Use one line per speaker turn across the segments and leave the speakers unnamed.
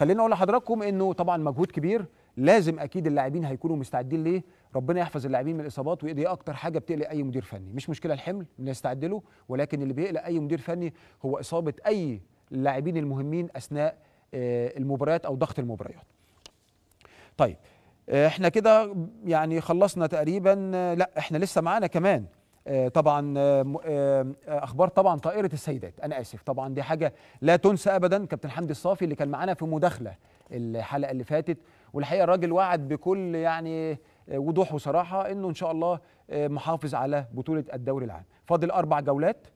خلينا اقول لحضراتكم انه طبعا مجهود كبير لازم اكيد اللاعبين هيكونوا مستعدين ليه ربنا يحفظ اللاعبين من الاصابات ودي اكتر حاجه بتقلق اي مدير فني مش مشكله الحمل نستعد له ولكن اللي بيقلق اي مدير فني هو اصابه اي اللاعبين المهمين اثناء آه، المباريات او ضغط المباريات طيب آه، احنا كده يعني خلصنا تقريبا آه، لا احنا لسه معانا كمان آه، طبعا آه، آه، اخبار طبعا طائره السيدات انا اسف طبعا دي حاجه لا تنسى ابدا كابتن حمدي الصافي اللي كان معانا في مداخله الحلقه اللي فاتت والحقيقه الراجل وعد بكل يعني وضوح وصراحه انه ان شاء الله محافظ على بطوله الدوري العام فاضل اربع جولات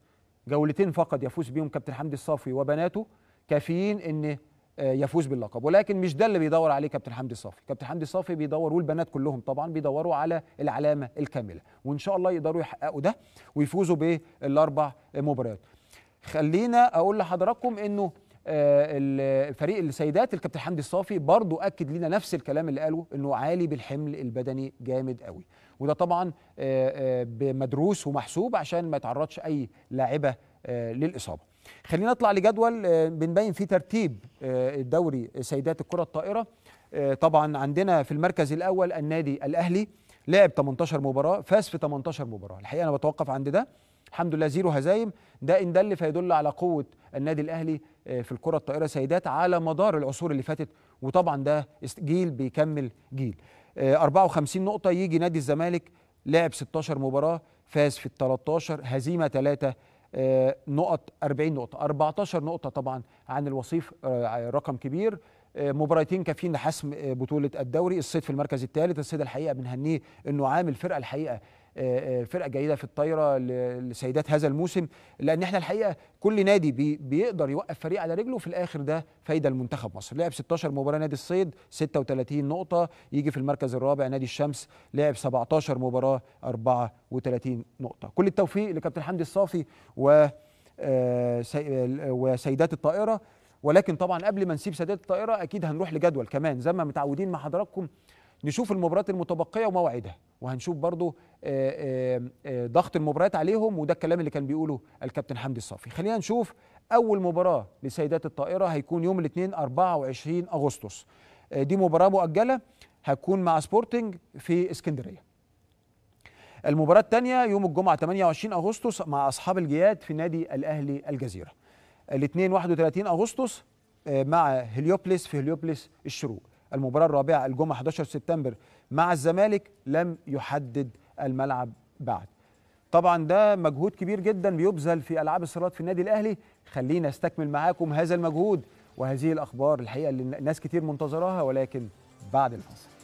جولتين فقط يفوز بيهم كابتن حمدي الصافي وبناته كافيين ان آه، يفوز باللقب ولكن مش ده اللي بيدور عليه كابتن حمدي صافي كابتن حمدي صافي بيدور والبنات كلهم طبعا بيدوروا على العلامه الكامله وان شاء الله يقدروا يحققوا ده ويفوزوا بالاربع مباريات خلينا اقول لحضراتكم انه آه، الفريق السيدات الكابتن حمدي الصافي برضو اكد لنا نفس الكلام اللي قاله انه عالي بالحمل البدني جامد قوي وده طبعا آه، مدروس ومحسوب عشان ما يتعرضش اي لاعبه للاصابه خلينا نطلع لجدول آه، بنبين فيه ترتيب آه، الدوري آه، سيدات الكرة الطائرة طبعا عندنا في المركز الأول النادي الأهلي لعب 18 مباراة فاز في 18 مباراة الحقيقة أنا بتوقف عند ده الحمد لله زيرو هزايم ده إن دل فيدل على قوة النادي الأهلي في الكرة الطائرة سيدات على مدار العصور اللي فاتت وطبعا ده جيل بيكمل جيل 54 نقطة يجي نادي الزمالك لعب 16 مباراة فاز في 13 هزيمة 3 آه، نقط 40 نقطة 14 نقطة طبعا عن الوصيف آه، رقم كبير آه، مباراتين كافيين لحسم بطولة الدوري الصيد في المركز الثالث الصيد الحقيقة بنهنيه انه عامل فرقة الحقيقة الفرقه آه، آه، الجيده في الطايره لسيدات هذا الموسم لان احنا الحقيقه كل نادي بي بيقدر يوقف فريق على رجله في الاخر ده فايده لمنتخب مصر لعب 16 مباراه نادي الصيد 36 نقطه يجي في المركز الرابع نادي الشمس لعب 17 مباراه 34 نقطه كل التوفيق لكابتن حمدي الصافي و آه، وسيدات الطائره ولكن طبعا قبل ما نسيب سيدات الطائره اكيد هنروح لجدول كمان زي ما متعودين مع حضراتكم نشوف المباريات المتبقيه ومواعيدها وهنشوف برضو آه، آه، آه، ضغط المباريات عليهم وده الكلام اللي كان بيقوله الكابتن حمدي الصافي خلينا نشوف اول مباراه لسيدات الطائره هيكون يوم الاثنين 24 اغسطس دي مباراه مؤجله هتكون مع سبورتنج في اسكندريه المباراه الثانيه يوم الجمعه 28 اغسطس مع اصحاب الجياد في نادي الاهلي الجزيره الاثنين 31 اغسطس مع هليوبلس في هليوبلس الشروق المباراة الرابعة الجمعة 11 سبتمبر مع الزمالك لم يحدد الملعب بعد طبعا ده مجهود كبير جدا بيبذل في ألعاب الصالات في النادي الأهلي خلينا استكمل معاكم هذا المجهود وهذه الأخبار الحقيقة اللي ناس كتير منتظراها ولكن بعد الفاصل